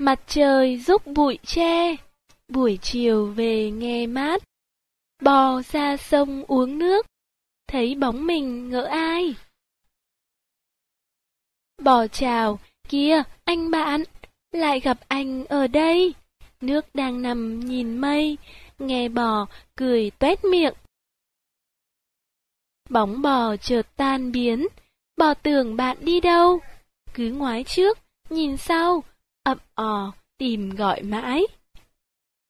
Mặt trời giúp bụi tre, buổi chiều về nghe mát. Bò ra sông uống nước, thấy bóng mình ngỡ ai. Bò chào, kia anh bạn, lại gặp anh ở đây. Nước đang nằm nhìn mây, nghe bò cười tuét miệng. Bóng bò chợt tan biến, Bỏ tưởng bạn đi đâu? Cứ ngoái trước, nhìn sau, ậm ờ, tìm gọi mãi.